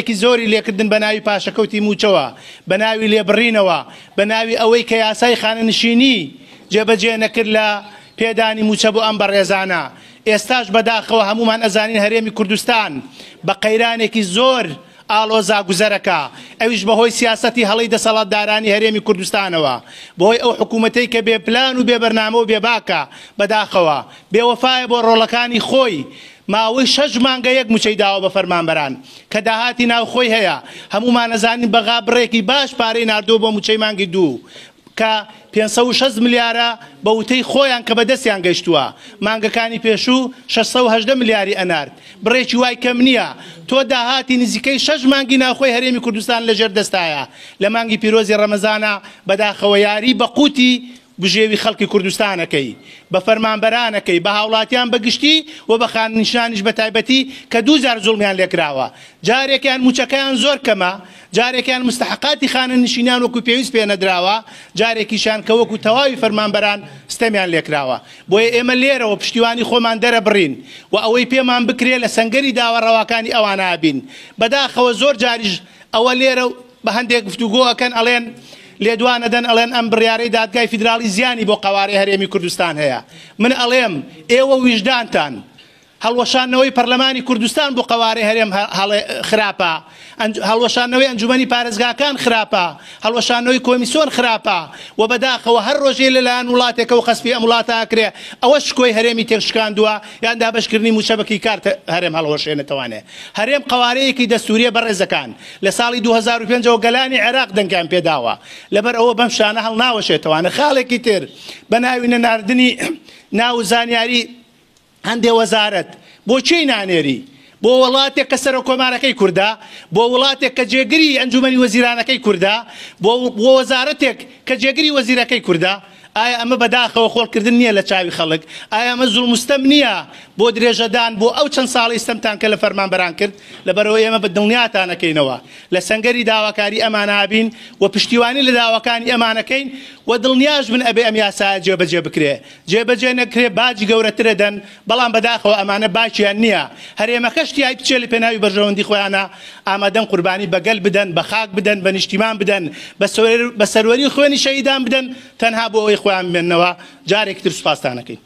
ێکی زۆری لێکردن بە ناوی پاشەکەوتی موچەوە بە ناوی لێبڕینەوە بە ناوی ئەوەی کە یاسای خانەنشینی جێبەجێ نەکرد لە پێدانی موچە بۆ ئەم بە ڕێزانە ئێستاش بەداخەوە هەمومان ئەزانین هەرێمی کوردستان بە قەیرانێکی زۆر ئالۆزا گوزەرەکە ئەویش بەهۆی سیاستی هەڵی دەسەڵاتدارانی هەرێمی کوردستانەوە بۆی ئەو حکوومەتەی کە بێ پلان و بێ بەرنامە و بێباکە بەداخەوە بێوەفاە بۆ ڕۆڵەکانی خۆی ماوەی شەش مانگە یەک موچەی داوە بە فەرمانبەران کە داهاتی ناو خۆی هەیە هەمومان نەزانین بەغا بڕێکی باش پارەی نردوو بۆ موچەی مانگی دوو کە 560 ملیارە بە وتەی خۆیان کە بەدەستیان گەیشتووە مانگەکانی پێشوو 610 ملیاری ئەنارد بڕێکی وای کەم نییە تۆ داهاتی نزیکەی شش مانگی ناخۆی هەرێمی کوردستان لەژێر دەستایە لە مانگی پیرۆزی ڕەمەزانە بەداخەوە یاری بە قوتی بژێوی خەڵکی کوردستانەکەی بە فەرمانبەرانەکەی بە هاوڵاتیان بەگشتی و بە خاننیشانش بە تایبەتی کە دوزار زوڵمیان لێکراوە جارێکیان موچەکەیان زۆر کەمە جارێکیان مستحقاتی خانە نشینیان وەکو پێویست پێ نەدراوە جارێکیشان کە وەکو تەواوی فەرمانبەران ستەمیان لێکراوە بۆیە ئێمە لێرەوە پشتیوانی خۆمان دەرە بڕین و ئەوەی پێمان بکرێ لە سنگەری داوەڕەواکانی ئەوان نابین بەداخەوە زۆر جاریش ئەوە لێرە بە هەندێک گفتوگۆەکەن ئەڵێن لێ دوانەدەن ئەڵێن ئەم بڕیارەی دادگای فیدراڵی زیانی بۆ قوارەی هەرێمی کوردستان هەیە من ئەڵێم ئێوە ویژدانتان هەڵوەشانەوەی پەرلەمانی کوردستان بۆ قوارەی هەرێم خراپە هەڵوەشانەوەی ئەنجومی پارێزگاکان خراپە هەڵوەشانەوەی کۆمیسۆن خراپە و بەداخەوە هەر ڕۆژێ لەلایەن وڵاتێکە و خەسپی ئەم وڵاتاکرێ ئەوەش کۆی هەرێمی تێشکاندووە یان دابشکردنی موچەبکی کارت هەرێم هەڵەوەشێنێتوانێت هەرێم قوارەیەکی دەستوریە بەڕێزەکان لە ساڵی 2005ەوە گەلانی عێراق دەنگیان پێداوە لەبەر ئەوە بەم شانە هەڵ ناوەشێتوانە خاڵێکی تر بە ناوی نەناردنی ناو زانیاری هەندێ وەزارت بۆچی نانێری بۆ وڵاتێک کە سەر کۆمارەکەی کووردا بۆ وڵاتێک کە جێگری ئەنجومی وەزیرانەکەی کووردا بۆ وەزارەتێک کە جێگری وەزیرەکەی کووردا ئایا ئەمە بەداخەوە خۆڵکردن نییە لە چاوی خەڵک ئایا ئەمە زول مستەم نییە بۆ درێژەدان بۆ ئەو چەند ساڵی ئستەمتان کە لە فەرمان بەران کرد لەبەرەوەی ئەمە بە دڵنیاتانەکەینەوە لە سنگەری داواکاری ئەمانابین و پشتیوانی لە داواکانی ئەمانەکەین و دڵنیاش بن ئەبێ ئەم یاسا جێبەجێ بکرێ جێبەجێ نەکرێ باجی گەورەترە دەن بەڵام بەداخەوە ئەمانە باچیان نییە هەرێمە خەشتی های بچێ لە پێناوی بەژەوەندی خۆیانە ئامادەن قوربانی بەگەل بدەن بە خاک بدەن بە نیشتیمان بدەن بە سەروەری خوێنی شەیدان بدەن تەنها بۆ ئەوی خۆ خۆیان بێننەوە جارێک تر سوپاسانەکەی